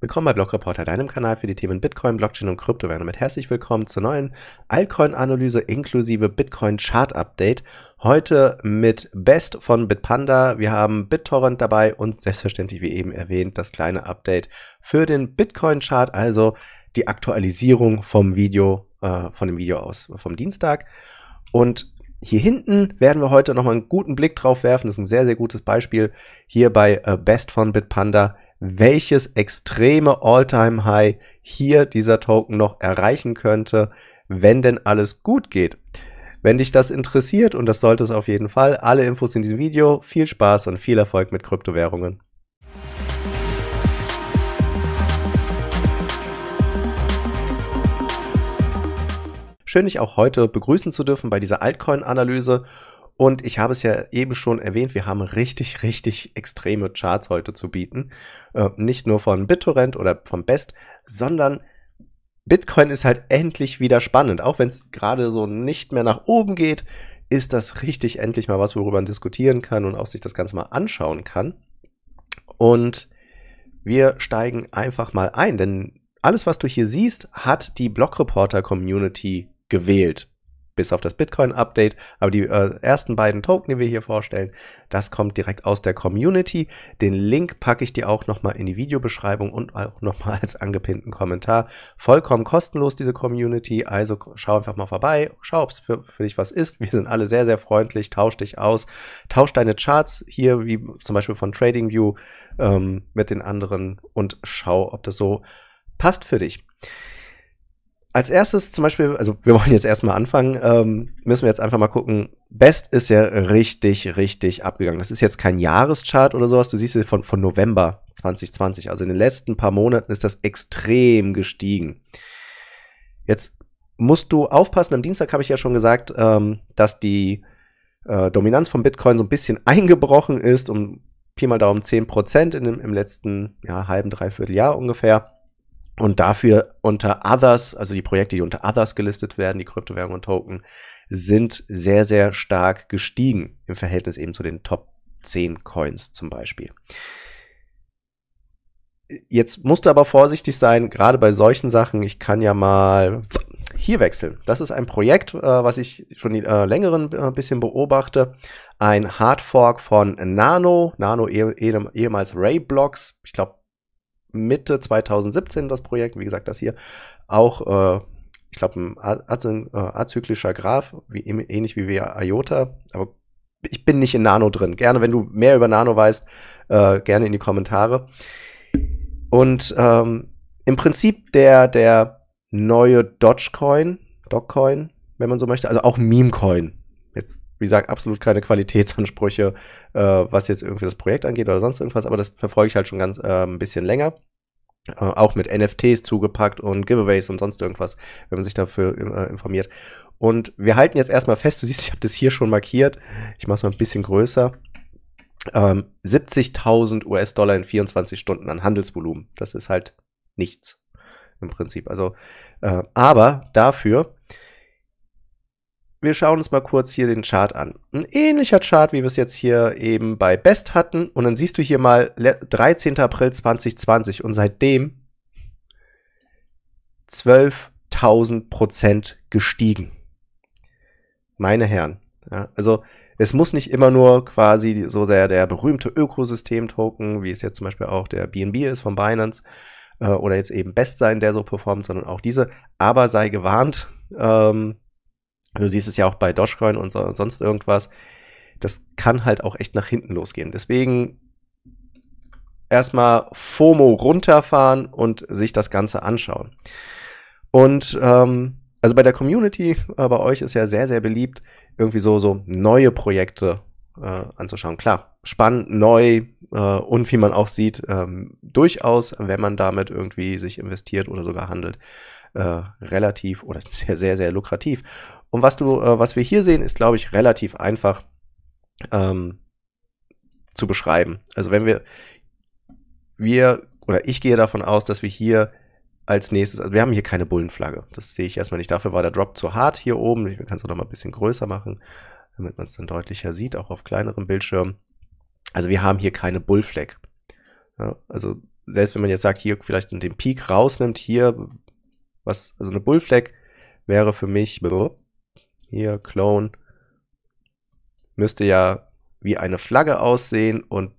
Willkommen bei Blog Reporter, deinem Kanal für die Themen Bitcoin, Blockchain und Kryptowährung. Mit herzlich willkommen zur neuen Altcoin-Analyse inklusive Bitcoin-Chart-Update. Heute mit Best von Bitpanda. Wir haben BitTorrent dabei und selbstverständlich, wie eben erwähnt, das kleine Update für den Bitcoin-Chart, also die Aktualisierung vom Video, äh, von dem Video aus vom Dienstag. Und hier hinten werden wir heute nochmal einen guten Blick drauf werfen. Das ist ein sehr, sehr gutes Beispiel hier bei äh, Best von Bitpanda welches extreme all time high hier dieser Token noch erreichen könnte, wenn denn alles gut geht. Wenn dich das interessiert, und das sollte es auf jeden Fall, alle Infos in diesem Video. Viel Spaß und viel Erfolg mit Kryptowährungen. Schön, dich auch heute begrüßen zu dürfen bei dieser Altcoin-Analyse. Und ich habe es ja eben schon erwähnt, wir haben richtig, richtig extreme Charts heute zu bieten. Äh, nicht nur von BitTorrent oder vom Best, sondern Bitcoin ist halt endlich wieder spannend. Auch wenn es gerade so nicht mehr nach oben geht, ist das richtig endlich mal was, worüber man diskutieren kann und auch sich das Ganze mal anschauen kann. Und wir steigen einfach mal ein, denn alles, was du hier siehst, hat die Blog Reporter Community gewählt bis auf das Bitcoin-Update. Aber die äh, ersten beiden Token, die wir hier vorstellen, das kommt direkt aus der Community. Den Link packe ich dir auch nochmal in die Videobeschreibung und auch nochmal als angepinnten Kommentar. Vollkommen kostenlos, diese Community. Also schau einfach mal vorbei, schau, ob es für, für dich was ist. Wir sind alle sehr, sehr freundlich. Tausch dich aus. Tausch deine Charts hier, wie zum Beispiel von TradingView, ähm, mit den anderen und schau, ob das so passt für dich. Als erstes zum Beispiel, also wir wollen jetzt erstmal anfangen, ähm, müssen wir jetzt einfach mal gucken. Best ist ja richtig, richtig abgegangen. Das ist jetzt kein Jahreschart oder sowas. Du siehst hier von, von November 2020. Also in den letzten paar Monaten ist das extrem gestiegen. Jetzt musst du aufpassen. Am Dienstag habe ich ja schon gesagt, ähm, dass die äh, Dominanz von Bitcoin so ein bisschen eingebrochen ist, um Pi mal Daumen 10% in dem, im letzten ja, halben, dreiviertel Jahr ungefähr und dafür unter Others, also die Projekte, die unter Others gelistet werden, die Kryptowährungen und Token, sind sehr, sehr stark gestiegen im Verhältnis eben zu den Top 10 Coins zum Beispiel. Jetzt musst du aber vorsichtig sein, gerade bei solchen Sachen. Ich kann ja mal hier wechseln. Das ist ein Projekt, äh, was ich schon äh, längeren äh, bisschen beobachte. Ein Hardfork von Nano, Nano eh, eh, ehemals Rayblocks, ich glaube Mitte 2017 das Projekt, wie gesagt, das hier auch, äh, ich glaube, ein äh, azyklischer Graph, wie, ähnlich wie wir IOTA, aber ich bin nicht in Nano drin. Gerne, wenn du mehr über Nano weißt, äh, gerne in die Kommentare. Und ähm, im Prinzip der, der neue Dogecoin, Dogcoin, wenn man so möchte, also auch Memecoin. Jetzt wie gesagt, absolut keine Qualitätsansprüche, äh, was jetzt irgendwie das Projekt angeht oder sonst irgendwas, aber das verfolge ich halt schon ganz äh, ein bisschen länger. Äh, auch mit NFTs zugepackt und Giveaways und sonst irgendwas, wenn man sich dafür äh, informiert. Und wir halten jetzt erstmal fest, du siehst, ich habe das hier schon markiert. Ich mache es mal ein bisschen größer. Ähm, 70.000 US-Dollar in 24 Stunden an Handelsvolumen. Das ist halt nichts im Prinzip. Also, äh, aber dafür wir schauen uns mal kurz hier den Chart an. Ein ähnlicher Chart, wie wir es jetzt hier eben bei Best hatten. Und dann siehst du hier mal 13. April 2020 und seitdem 12.000 Prozent gestiegen. Meine Herren. Ja, also es muss nicht immer nur quasi so der, der berühmte Ökosystem-Token, wie es jetzt zum Beispiel auch der BNB ist von Binance äh, oder jetzt eben Best sein, der so performt, sondern auch diese. Aber sei gewarnt, ähm, Du siehst es ja auch bei Dogecoin und so, sonst irgendwas. Das kann halt auch echt nach hinten losgehen. Deswegen erstmal FOMO runterfahren und sich das Ganze anschauen. Und ähm, also bei der Community, äh, bei euch ist ja sehr, sehr beliebt, irgendwie so, so neue Projekte äh, anzuschauen. Klar, spannend, neu äh, und wie man auch sieht, ähm, durchaus, wenn man damit irgendwie sich investiert oder sogar handelt, äh, relativ oder sehr, sehr, sehr lukrativ. Und was du, äh, was wir hier sehen, ist, glaube ich, relativ einfach ähm, zu beschreiben. Also wenn wir, wir oder ich gehe davon aus, dass wir hier als nächstes, also wir haben hier keine Bullenflagge. Das sehe ich erstmal nicht. Dafür war der Drop zu hart hier oben. Ich kann es auch noch mal ein bisschen größer machen, damit man es dann deutlicher sieht, auch auf kleineren Bildschirmen. Also wir haben hier keine Bullflag. Ja, also selbst wenn man jetzt sagt, hier vielleicht den Peak rausnimmt, hier was, also eine Bullflag wäre für mich, hier, Clone, müsste ja wie eine Flagge aussehen und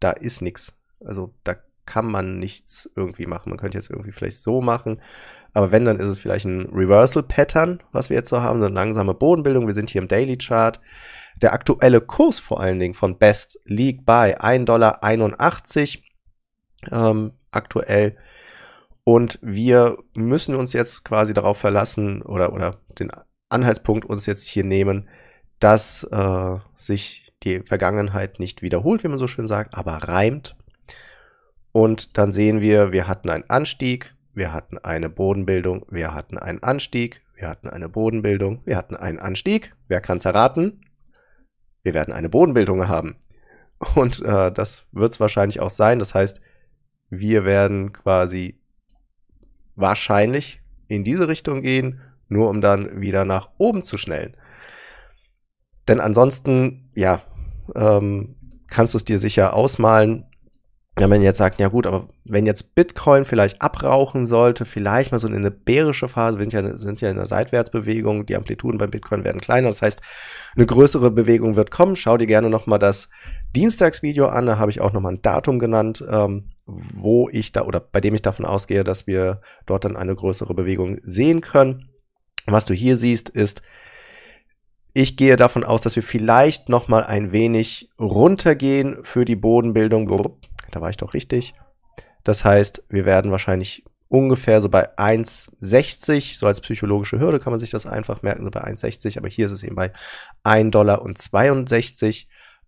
da ist nichts. Also da kann man nichts irgendwie machen. Man könnte jetzt irgendwie vielleicht so machen, aber wenn, dann ist es vielleicht ein Reversal-Pattern, was wir jetzt so haben, so eine langsame Bodenbildung. Wir sind hier im Daily Chart. Der aktuelle Kurs vor allen Dingen von Best liegt bei 1,81 Dollar. Ähm, aktuell und wir müssen uns jetzt quasi darauf verlassen oder, oder den Anhaltspunkt uns jetzt hier nehmen, dass äh, sich die Vergangenheit nicht wiederholt, wie man so schön sagt, aber reimt. Und dann sehen wir, wir hatten einen Anstieg, wir hatten eine Bodenbildung, wir hatten einen Anstieg, wir hatten eine Bodenbildung, wir hatten einen Anstieg. Wer kann's erraten? Wir werden eine Bodenbildung haben. Und äh, das wird's wahrscheinlich auch sein. Das heißt, wir werden quasi wahrscheinlich in diese Richtung gehen, nur um dann wieder nach oben zu schnellen. Denn ansonsten, ja, ähm, kannst du es dir sicher ausmalen. wenn man jetzt sagt, ja gut, aber wenn jetzt Bitcoin vielleicht abrauchen sollte, vielleicht mal so eine bärische Phase, wir sind ja, sind ja in einer Seitwärtsbewegung, die Amplituden beim Bitcoin werden kleiner, das heißt, eine größere Bewegung wird kommen. Schau dir gerne nochmal das Dienstagsvideo an, da habe ich auch nochmal ein Datum genannt, ähm, wo ich da oder bei dem ich davon ausgehe, dass wir dort dann eine größere Bewegung sehen können. Was du hier siehst, ist, ich gehe davon aus, dass wir vielleicht noch mal ein wenig runtergehen für die Bodenbildung. Da war ich doch richtig. Das heißt, wir werden wahrscheinlich ungefähr so bei 1,60, so als psychologische Hürde kann man sich das einfach merken, so bei 1,60, aber hier ist es eben bei 1,62 Dollar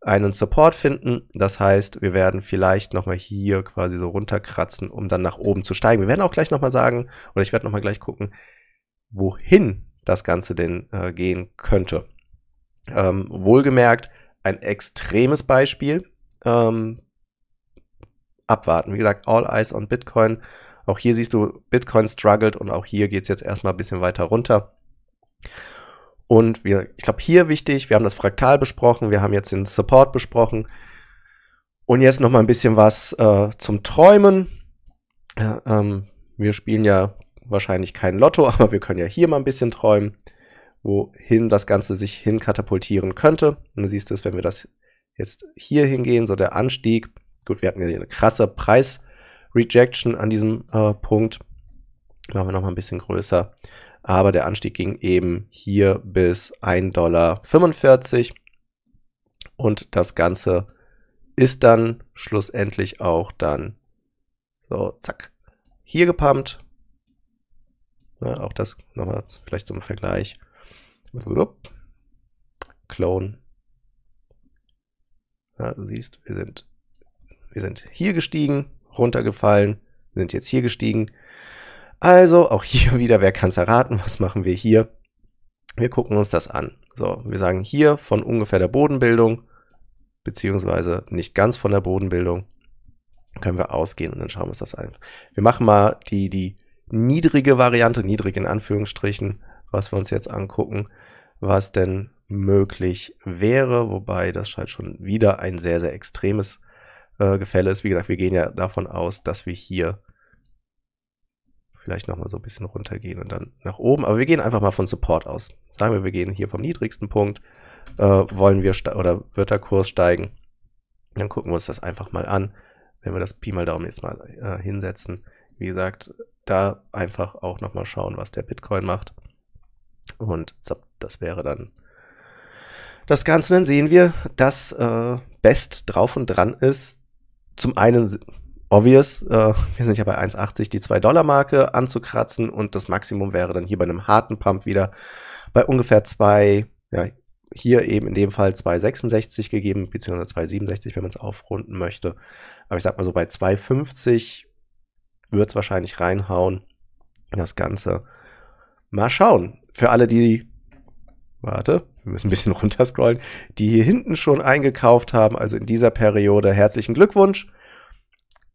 einen Support finden. Das heißt, wir werden vielleicht nochmal hier quasi so runterkratzen, um dann nach oben zu steigen. Wir werden auch gleich nochmal sagen, oder ich werde nochmal gleich gucken, wohin das Ganze denn äh, gehen könnte. Ähm, wohlgemerkt, ein extremes Beispiel. Ähm, abwarten. Wie gesagt, all eyes on Bitcoin. Auch hier siehst du, Bitcoin struggled und auch hier geht es jetzt erstmal ein bisschen weiter runter. Und wir, ich glaube, hier wichtig, wir haben das Fraktal besprochen, wir haben jetzt den Support besprochen. Und jetzt noch mal ein bisschen was äh, zum Träumen. Äh, ähm, wir spielen ja wahrscheinlich kein Lotto, aber wir können ja hier mal ein bisschen träumen, wohin das Ganze sich hin katapultieren könnte. Und du siehst es, wenn wir das jetzt hier hingehen, so der Anstieg. Gut, wir hatten ja eine krasse Preis-Rejection an diesem äh, Punkt. Machen wir noch mal ein bisschen größer aber der Anstieg ging eben hier bis 1,45 Dollar. Und das Ganze ist dann schlussendlich auch dann so, zack, hier gepumpt. Ja, auch das nochmal vielleicht zum Vergleich. Wupp. Clone. Ja, du siehst, wir sind, wir sind hier gestiegen, runtergefallen, sind jetzt hier gestiegen. Also auch hier wieder, wer kann's erraten? Was machen wir hier? Wir gucken uns das an. So, wir sagen hier von ungefähr der Bodenbildung, beziehungsweise nicht ganz von der Bodenbildung, können wir ausgehen und dann schauen wir uns das an. Wir machen mal die, die niedrige Variante, niedrig in Anführungsstrichen, was wir uns jetzt angucken, was denn möglich wäre, wobei das halt schon wieder ein sehr, sehr extremes äh, Gefälle ist. Wie gesagt, wir gehen ja davon aus, dass wir hier vielleicht nochmal so ein bisschen runtergehen und dann nach oben. Aber wir gehen einfach mal von Support aus. Sagen wir, wir gehen hier vom niedrigsten Punkt, äh, wollen wir oder wird der Kurs steigen. Dann gucken wir uns das einfach mal an, wenn wir das Pi mal Daumen jetzt mal äh, hinsetzen. Wie gesagt, da einfach auch nochmal schauen, was der Bitcoin macht. Und das wäre dann das Ganze. Dann sehen wir, dass äh, Best drauf und dran ist, zum einen obvious, äh, wir sind ja bei 1,80 die 2-Dollar-Marke anzukratzen und das Maximum wäre dann hier bei einem harten Pump wieder bei ungefähr 2, ja, hier eben in dem Fall 2,66 gegeben, beziehungsweise 2,67, wenn man es aufrunden möchte. Aber ich sag mal so, bei 2,50 wird es wahrscheinlich reinhauen, das Ganze. Mal schauen. Für alle, die, warte, wir müssen ein bisschen runterscrollen, die hier hinten schon eingekauft haben, also in dieser Periode, herzlichen Glückwunsch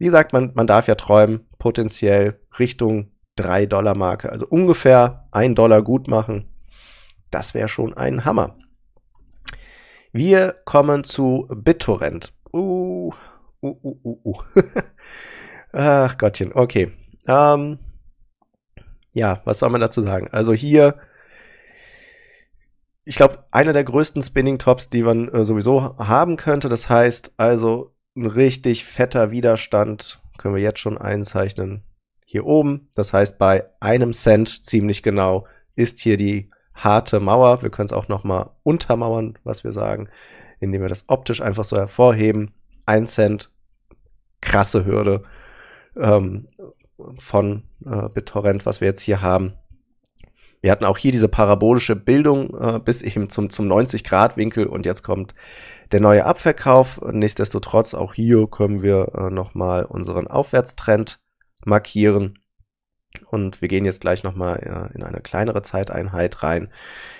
wie gesagt, man, man darf ja träumen, potenziell Richtung 3-Dollar-Marke, also ungefähr 1 Dollar gut machen. Das wäre schon ein Hammer. Wir kommen zu BitTorrent. Uh, uh, uh, uh, uh. Ach Gottchen, okay. Ähm, ja, was soll man dazu sagen? Also hier, ich glaube, einer der größten Spinning Tops, die man äh, sowieso haben könnte. Das heißt also, ein richtig fetter Widerstand, können wir jetzt schon einzeichnen, hier oben. Das heißt, bei einem Cent ziemlich genau ist hier die harte Mauer. Wir können es auch nochmal untermauern, was wir sagen, indem wir das optisch einfach so hervorheben. Ein Cent, krasse Hürde ähm, von äh, BitTorrent, was wir jetzt hier haben. Wir hatten auch hier diese parabolische Bildung äh, bis eben zum, zum 90-Grad-Winkel und jetzt kommt der neue Abverkauf. Nichtsdestotrotz, auch hier können wir äh, nochmal unseren Aufwärtstrend markieren. Und wir gehen jetzt gleich nochmal äh, in eine kleinere Zeiteinheit rein.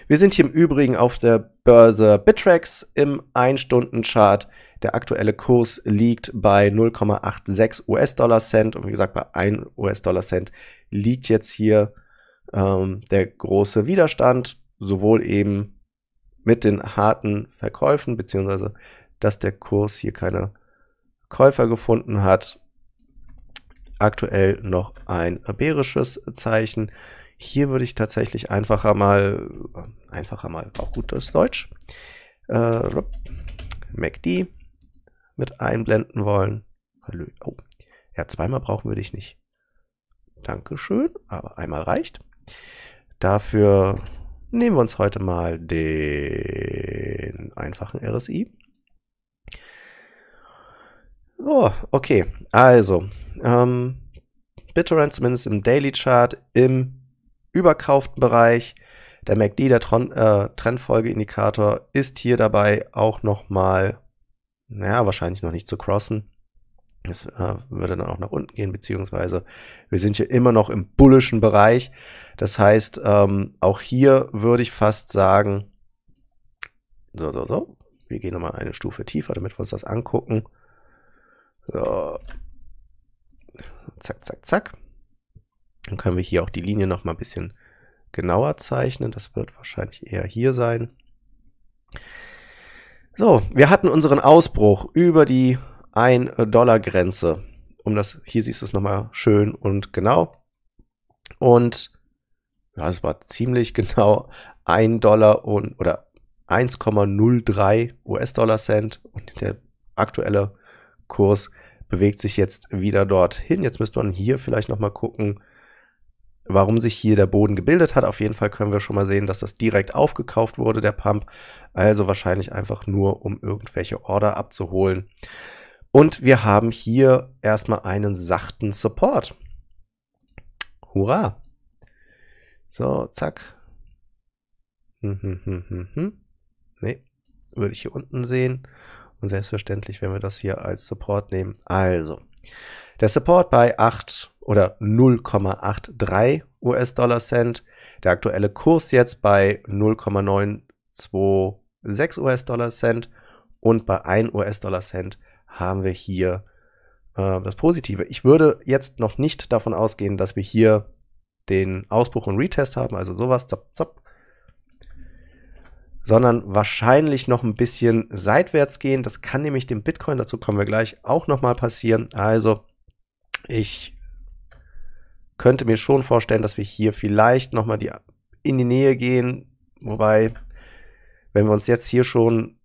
Wir sind hier im Übrigen auf der Börse Bittrex im 1-Stunden-Chart. Der aktuelle Kurs liegt bei 0,86 US-Dollar-Cent. Und wie gesagt, bei 1 US-Dollar-Cent liegt jetzt hier ähm, der große Widerstand, sowohl eben mit den harten Verkäufen, beziehungsweise dass der Kurs hier keine Käufer gefunden hat. Aktuell noch ein bärisches Zeichen. Hier würde ich tatsächlich einfacher mal, einfacher mal, auch gutes Deutsch, äh, MACD mit einblenden wollen. Hallo. Oh. Ja, zweimal brauchen würde ich nicht. Dankeschön, aber einmal reicht. Dafür nehmen wir uns heute mal den einfachen RSI. Oh, okay. Also, ähm, BitTorrent zumindest im Daily Chart im überkauften Bereich. Der MACD, der Tron, äh, Trendfolgeindikator, ist hier dabei auch nochmal, naja, wahrscheinlich noch nicht zu crossen. Das äh, würde dann auch nach unten gehen, beziehungsweise wir sind hier immer noch im bullischen Bereich. Das heißt, ähm, auch hier würde ich fast sagen, so, so, so, wir gehen nochmal eine Stufe tiefer, damit wir uns das angucken. So. Zack, zack, zack. Dann können wir hier auch die Linie nochmal ein bisschen genauer zeichnen. Das wird wahrscheinlich eher hier sein. So, wir hatten unseren Ausbruch über die 1-Dollar-Grenze. Äh, um das, hier siehst du es nochmal schön und genau. Und ja, es war ziemlich genau 1 Dollar und oder 1,03 US-Dollar Cent und der aktuelle Kurs bewegt sich jetzt wieder dorthin. Jetzt müsste man hier vielleicht nochmal gucken, warum sich hier der Boden gebildet hat. Auf jeden Fall können wir schon mal sehen, dass das direkt aufgekauft wurde, der Pump. Also wahrscheinlich einfach nur, um irgendwelche Order abzuholen. Und wir haben hier erstmal einen sachten Support. Hurra! So, zack. Hm, hm, hm, hm, hm. Nee, würde ich hier unten sehen. Und selbstverständlich, wenn wir das hier als Support nehmen. Also, der Support bei 8 oder 0,83 US-Dollar Cent. Der aktuelle Kurs jetzt bei 0,926 US-Dollar Cent und bei 1 US-Dollar Cent haben wir hier äh, das Positive. Ich würde jetzt noch nicht davon ausgehen, dass wir hier den Ausbruch und Retest haben, also sowas, zapp, zapp, sondern wahrscheinlich noch ein bisschen seitwärts gehen. Das kann nämlich dem Bitcoin, dazu kommen wir gleich, auch nochmal passieren. Also ich könnte mir schon vorstellen, dass wir hier vielleicht nochmal die, in die Nähe gehen. Wobei, wenn wir uns jetzt hier schon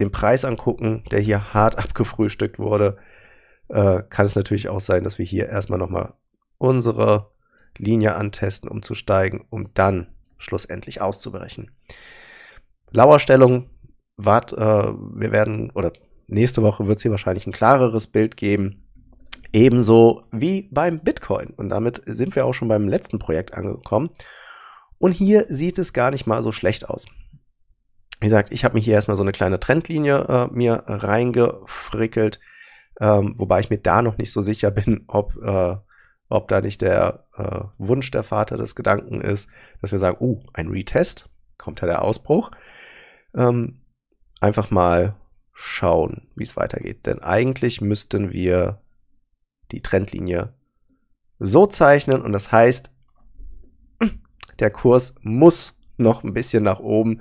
den Preis angucken, der hier hart abgefrühstückt wurde, äh, kann es natürlich auch sein, dass wir hier erstmal nochmal unsere Linie antesten, um zu steigen, um dann schlussendlich auszubrechen. Lauerstellung, wart, äh, wir werden, oder nächste Woche wird es hier wahrscheinlich ein klareres Bild geben. Ebenso wie beim Bitcoin. Und damit sind wir auch schon beim letzten Projekt angekommen. Und hier sieht es gar nicht mal so schlecht aus. Wie gesagt, ich habe mir hier erstmal so eine kleine Trendlinie äh, mir reingefrickelt, ähm, wobei ich mir da noch nicht so sicher bin, ob, äh, ob da nicht der äh, Wunsch der Vater des Gedanken ist, dass wir sagen, oh, uh, ein Retest, kommt ja der Ausbruch. Ähm, einfach mal schauen, wie es weitergeht. Denn eigentlich müssten wir die Trendlinie so zeichnen und das heißt, der Kurs muss noch ein bisschen nach oben,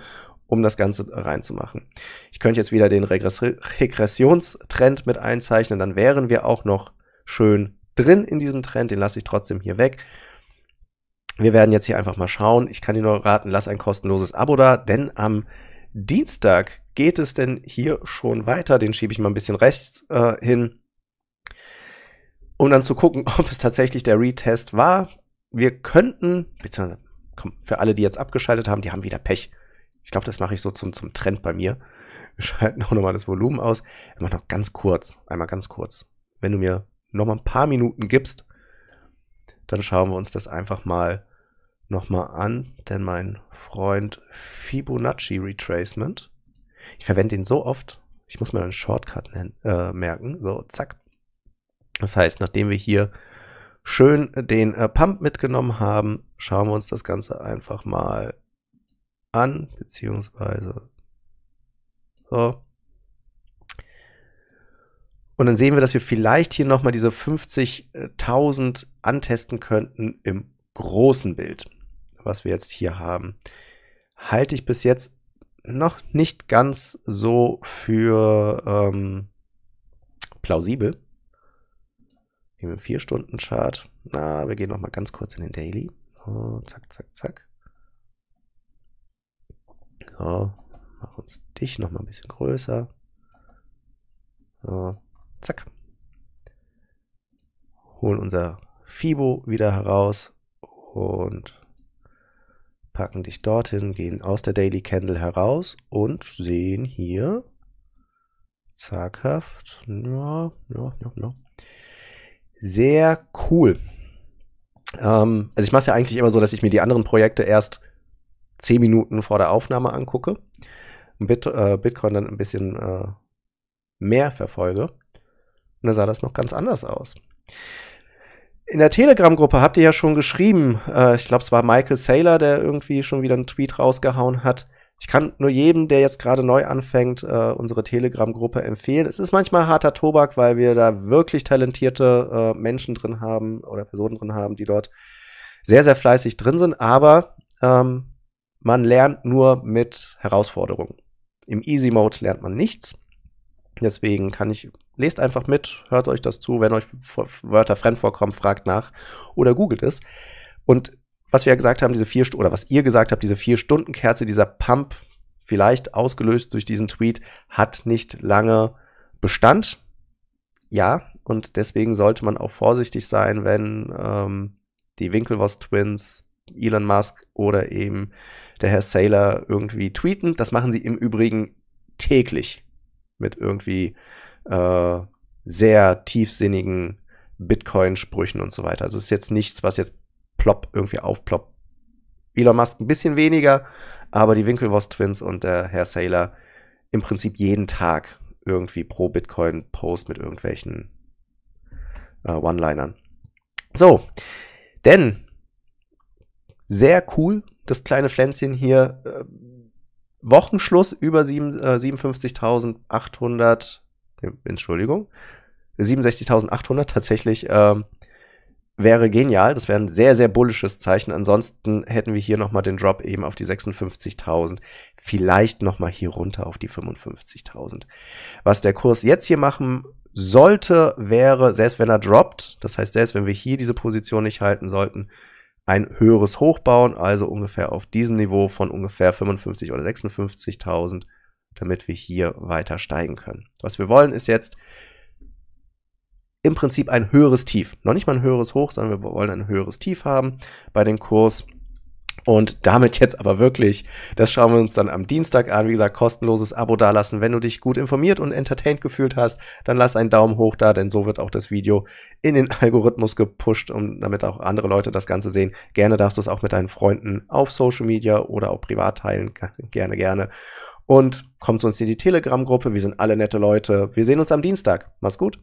um das Ganze reinzumachen. Ich könnte jetzt wieder den Regress Regressionstrend mit einzeichnen, dann wären wir auch noch schön drin in diesem Trend, den lasse ich trotzdem hier weg. Wir werden jetzt hier einfach mal schauen. Ich kann dir nur raten, lass ein kostenloses Abo da, denn am Dienstag geht es denn hier schon weiter. Den schiebe ich mal ein bisschen rechts äh, hin, um dann zu gucken, ob es tatsächlich der Retest war. Wir könnten, beziehungsweise komm, für alle, die jetzt abgeschaltet haben, die haben wieder Pech. Ich glaube, das mache ich so zum, zum Trend bei mir. Wir schalten auch nochmal das Volumen aus. Wir machen noch ganz kurz, einmal ganz kurz. Wenn du mir nochmal ein paar Minuten gibst, dann schauen wir uns das einfach mal nochmal an. Denn mein Freund Fibonacci Retracement, ich verwende ihn so oft, ich muss mir einen Shortcut äh, merken. So, zack. Das heißt, nachdem wir hier schön den äh, Pump mitgenommen haben, schauen wir uns das Ganze einfach mal an, beziehungsweise so. Und dann sehen wir, dass wir vielleicht hier nochmal diese 50.000 antesten könnten im großen Bild, was wir jetzt hier haben. Halte ich bis jetzt noch nicht ganz so für ähm, plausibel. Nehmen wir einen 4-Stunden-Chart. Na, wir gehen nochmal ganz kurz in den Daily. Oh, zack, zack, zack. So, Mach uns dich noch mal ein bisschen größer. So, zack. Holen unser Fibo wieder heraus und packen dich dorthin, gehen aus der Daily Candle heraus und sehen hier zaghaft, ja, ja, ja, ja. Sehr cool. Ähm, also ich mache es ja eigentlich immer so, dass ich mir die anderen Projekte erst zehn Minuten vor der Aufnahme angucke und Bit, äh, Bitcoin dann ein bisschen äh, mehr verfolge. Und da sah das noch ganz anders aus. In der Telegram-Gruppe habt ihr ja schon geschrieben, äh, ich glaube, es war Michael Saylor, der irgendwie schon wieder einen Tweet rausgehauen hat. Ich kann nur jedem, der jetzt gerade neu anfängt, äh, unsere Telegram-Gruppe empfehlen. Es ist manchmal harter Tobak, weil wir da wirklich talentierte äh, Menschen drin haben oder Personen drin haben, die dort sehr, sehr fleißig drin sind. Aber ähm, man lernt nur mit Herausforderungen. Im Easy Mode lernt man nichts. Deswegen kann ich, lest einfach mit, hört euch das zu, wenn euch Wörter fremd vorkommen, fragt nach oder googelt es. Und was wir ja gesagt haben, diese vier Stunden, oder was ihr gesagt habt, diese vier Stunden Kerze, dieser Pump, vielleicht ausgelöst durch diesen Tweet, hat nicht lange Bestand. Ja, und deswegen sollte man auch vorsichtig sein, wenn ähm, die Winkelwoss Twins Elon Musk oder eben der Herr Saylor irgendwie tweeten. Das machen sie im Übrigen täglich mit irgendwie äh, sehr tiefsinnigen Bitcoin-Sprüchen und so weiter. Also es ist jetzt nichts, was jetzt plopp irgendwie aufploppt. Elon Musk ein bisschen weniger, aber die Winkelwoss-Twins und der Herr Saylor im Prinzip jeden Tag irgendwie pro Bitcoin-Post mit irgendwelchen äh, One-Linern. So, denn sehr cool, das kleine Pflänzchen hier. Äh, Wochenschluss über äh, 57.800, Entschuldigung, 67.800 tatsächlich ähm, wäre genial. Das wäre ein sehr, sehr bullisches Zeichen. Ansonsten hätten wir hier nochmal den Drop eben auf die 56.000, vielleicht nochmal hier runter auf die 55.000. Was der Kurs jetzt hier machen sollte, wäre, selbst wenn er droppt, das heißt, selbst wenn wir hier diese Position nicht halten sollten, ein höheres Hoch bauen, also ungefähr auf diesem Niveau von ungefähr 55 oder 56.000, damit wir hier weiter steigen können. Was wir wollen ist jetzt im Prinzip ein höheres Tief. Noch nicht mal ein höheres Hoch, sondern wir wollen ein höheres Tief haben bei dem Kurs. Und damit jetzt aber wirklich, das schauen wir uns dann am Dienstag an. Wie gesagt, kostenloses Abo dalassen. Wenn du dich gut informiert und entertained gefühlt hast, dann lass einen Daumen hoch da, denn so wird auch das Video in den Algorithmus gepusht und damit auch andere Leute das Ganze sehen. Gerne darfst du es auch mit deinen Freunden auf Social Media oder auch privat teilen. Gerne, gerne. Und komm zu uns in die Telegram-Gruppe. Wir sind alle nette Leute. Wir sehen uns am Dienstag. Mach's gut.